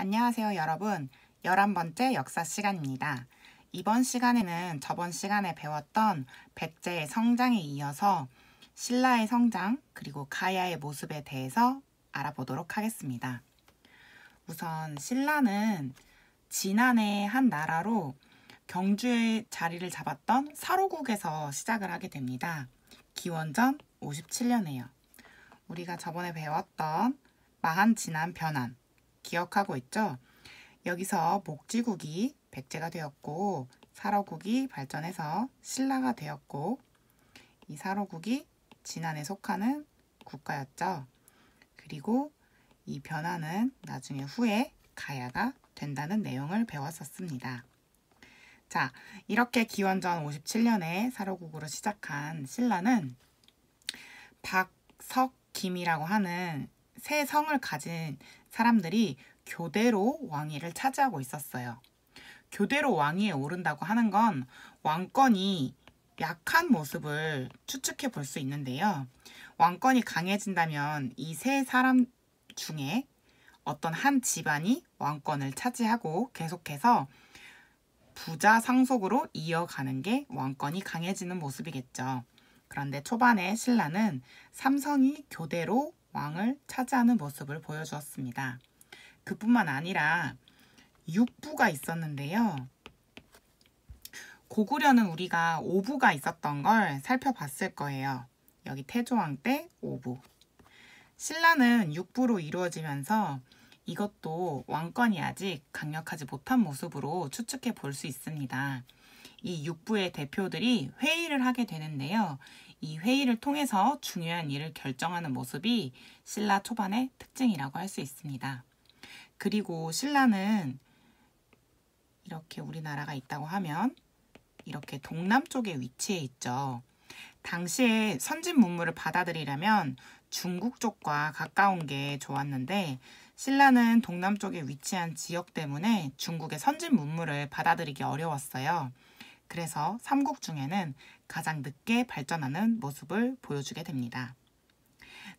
안녕하세요 여러분. 11번째 역사 시간입니다. 이번 시간에는 저번 시간에 배웠던 백제의 성장에 이어서 신라의 성장 그리고 가야의 모습에 대해서 알아보도록 하겠습니다. 우선 신라는 지난해 한 나라로 경주의 자리를 잡았던 사로국에서 시작을 하게 됩니다. 기원전 57년에요. 우리가 저번에 배웠던 마한 진한 변한 기억하고 있죠? 여기서 목지국이 백제가 되었고 사로국이 발전해서 신라가 되었고 이 사로국이 진안에 속하는 국가였죠. 그리고 이 변화는 나중에 후에 가야가 된다는 내용을 배웠었습니다. 자, 이렇게 기원전 57년에 사로국으로 시작한 신라는 박석김이라고 하는 세 성을 가진 사람들이 교대로 왕위를 차지하고 있었어요. 교대로 왕위에 오른다고 하는 건 왕권이 약한 모습을 추측해 볼 수 있는데요. 왕권이 강해진다면 이 세 사람 중에 어떤 한 집안이 왕권을 차지하고 계속해서 부자 상속으로 이어가는 게 왕권이 강해지는 모습이겠죠. 그런데 초반에 신라는 삼성이 교대로 왕을 차지하는 모습을 보여주었습니다. 그뿐만 아니라 육부가 있었는데요. 고구려는 우리가 오부가 있었던 걸 살펴봤을 거예요. 여기 태조왕 때 오부. 신라는 육부로 이루어지면서 이것도 왕권이 아직 강력하지 못한 모습으로 추측해 볼 수 있습니다. 이 육부의 대표들이 회의를 하게 되는데요. 이 회의를 통해서 중요한 일을 결정하는 모습이 신라 초반의 특징이라고 할 수 있습니다. 그리고 신라는 이렇게 우리나라가 있다고 하면 이렇게 동남쪽에 위치해 있죠. 당시에 선진 문물을 받아들이려면 중국 쪽과 가까운 게 좋았는데 신라는 동남쪽에 위치한 지역 때문에 중국의 선진 문물을 받아들이기 어려웠어요. 그래서 삼국 중에는 가장 늦게 발전하는 모습을 보여주게 됩니다.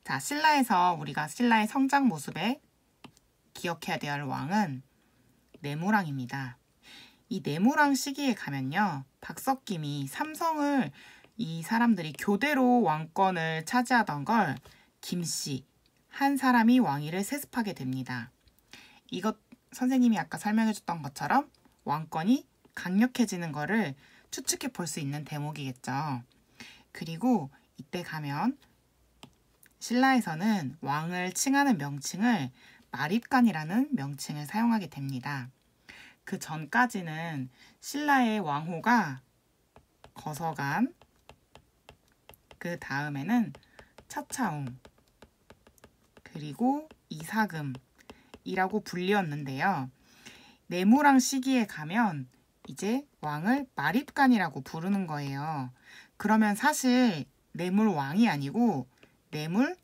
자, 신라에서 우리가 신라의 성장 모습에 기억해야 될 왕은 네모랑입니다. 이 네모랑 시기에 가면요. 박석김이 삼성을 이 사람들이 교대로 왕권을 차지하던 걸 김씨, 한 사람이 왕위를 세습하게 됩니다. 이것 선생님이 아까 설명해줬던 것처럼 왕권이 강력해지는 거를 추측해 볼 수 있는 대목이겠죠. 그리고 이때 가면 신라에서는 왕을 칭하는 명칭을 마립간이라는 명칭을 사용하게 됩니다. 그 전까지는 신라의 왕호가 거서간, 그 다음에는 차차웅, 그리고 이사금이라고 불리었는데요. 네모랑 시기에 가면 이제 왕을 마립간이라고 부르는 거예요. 그러면 사실 뇌물 왕이 아니고 뇌물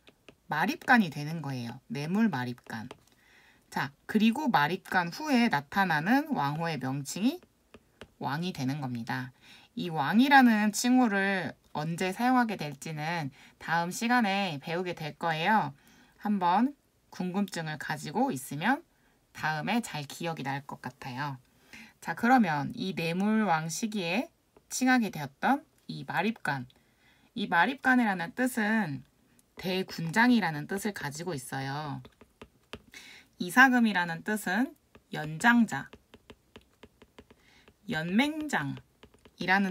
마립간이 되는 거예요. 뇌물 마립간. 자, 그리고 마립간 후에 나타나는 왕호의 명칭이 왕이 되는 겁니다. 이 왕이라는 칭호를 언제 사용하게 될지는 다음 시간에 배우게 될 거예요. 한번 궁금증을 가지고 있으면 다음에 잘 기억이 날 것 같아요. 자, 그러면 이 뇌물왕 시기에 칭하게 되었던 이마립간이마립간이라는 뜻은 대군장이라는 뜻을 가지고 있어요. 이사금이라는 뜻은 연장자, 연맹장이라는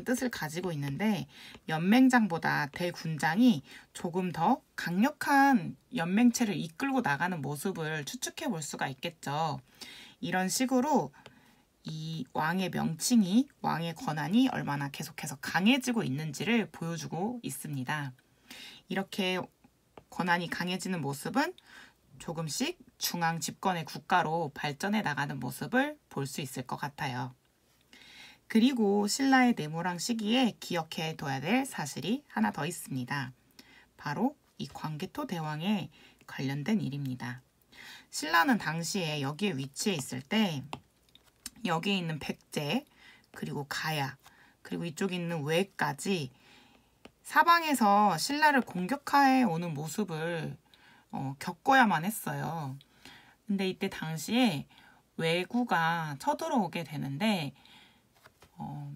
뜻을 가지고 있는데 연맹장보다 대군장이 조금 더 강력한 연맹체를 이끌고 나가는 모습을 추측해 볼 수가 있겠죠. 이런 식으로 이 왕의 명칭이 왕의 권한이 얼마나 계속해서 강해지고 있는지를 보여주고 있습니다. 이렇게 권한이 강해지는 모습은 조금씩 중앙 집권의 국가로 발전해 나가는 모습을 볼 수 있을 것 같아요. 그리고 신라의 네모랑 시기에 기억해 둬야 될 사실이 하나 더 있습니다. 바로 이 광개토 대왕에 관련된 일입니다. 신라는 당시에 여기에 위치해 있을 때 여기에 있는 백제, 그리고 가야, 그리고 이쪽에 있는 외까지 사방에서 신라를 공격하에 오는 모습을 어, 겪어야만 했어요. 근데 이때 당시에 왜구가 쳐들어오게 되는데 어,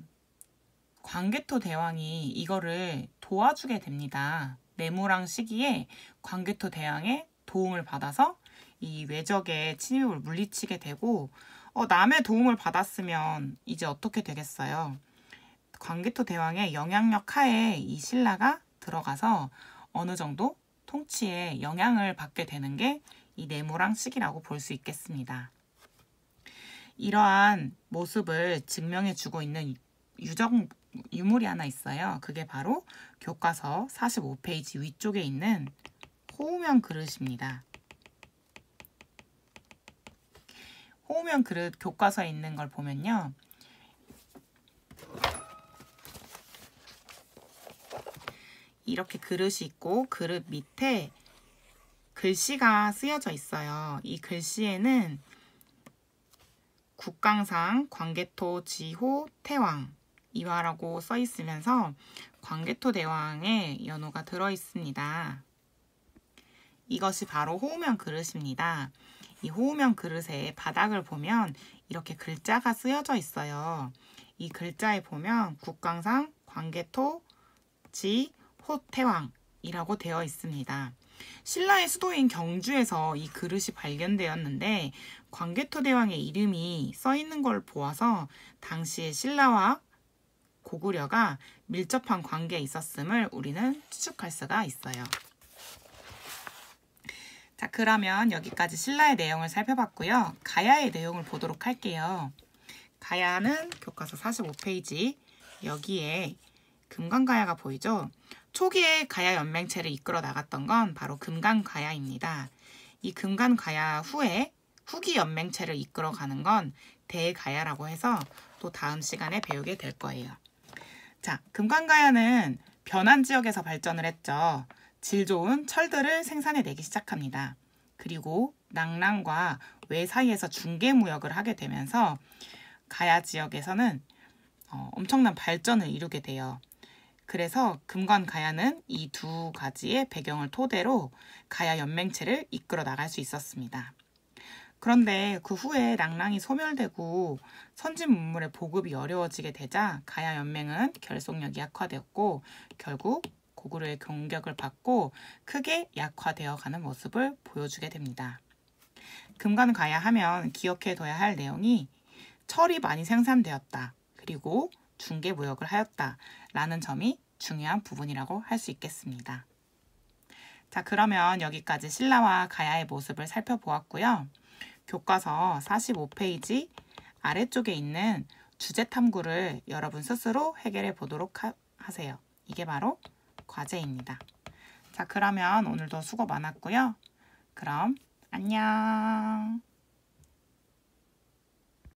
광개토 대왕이 이거를 도와주게 됩니다. 내무랑 시기에 광개토 대왕의 도움을 받아서 이 외적의 침입을 물리치게 되고 어, 남의 도움을 받았으면 이제 어떻게 되겠어요? 광개토 대왕의 영향력 하에 이 신라가 들어가서 어느 정도 통치에 영향을 받게 되는 게 이 네모랑 시기라고볼 수 있겠습니다. 이러한 모습을 증명해 주고 있는 유적 유물이 하나 있어요. 그게 바로 교과서 45페이지 위쪽에 있는 호우면 그릇입니다. 호우면 그릇 교과서에 있는 걸 보면요. 이렇게 그릇이 있고 그릇 밑에 글씨가 쓰여져 있어요. 이 글씨에는 국강상 광개토 지호 태왕 이화라고 써 있으면서 광개토 대왕의 연호가 들어 있습니다. 이것이 바로 호우면 그릇입니다. 이 호우면 그릇의 바닥을 보면 이렇게 글자가 쓰여져 있어요. 이 글자에 보면 국강상, 광개토, 지, 호태왕이라고 되어 있습니다. 신라의 수도인 경주에서 이 그릇이 발견되었는데 광개토 대왕의 이름이 써 있는 걸 보아서 당시의 신라와 고구려가 밀접한 관계에 있었음을 우리는 추측할 수가 있어요. 자, 그러면 여기까지 신라의 내용을 살펴봤고요. 가야의 내용을 보도록 할게요. 가야는 교과서 45페이지 여기에 금강가야가 보이죠? 초기에 가야 연맹체를 이끌어 나갔던 건 바로 금강가야입니다. 이 금강가야 후에 후기 연맹체를 이끌어 가는 건 대가야라고 해서 또 다음 시간에 배우게 될 거예요. 자, 금강가야는 변한 지역에서 발전을 했죠. 질 좋은 철들을 생산해내기 시작합니다. 그리고 낭랑과 외 사이에서 중개 무역을 하게 되면서 가야 지역에서는 어, 엄청난 발전을 이루게 돼요. 그래서 금관 가야는 이 두 가지의 배경을 토대로 가야 연맹체를 이끌어 나갈 수 있었습니다. 그런데 그 후에 랑랑이 소멸되고 선진 문물의 보급이 어려워지게 되자 가야 연맹은 결속력이 약화되었고 결국 고구려의 경격을 받고 크게 약화되어 가는 모습을 보여주게 됩니다. 금관 가야 하면 기억해둬야 할 내용이 철이 많이 생산되었다. 그리고 중개 무역을 하였다. 라는 점이 중요한 부분이라고 할 수 있겠습니다. 자, 그러면 여기까지 신라와 가야의 모습을 살펴보았고요. 교과서 45페이지 아래쪽에 있는 주제 탐구를 여러분 스스로 해결해 보도록 하세요. 이게 바로 과제입니다. 자, 그러면 오늘도 수고 많았고요. 그럼 안녕.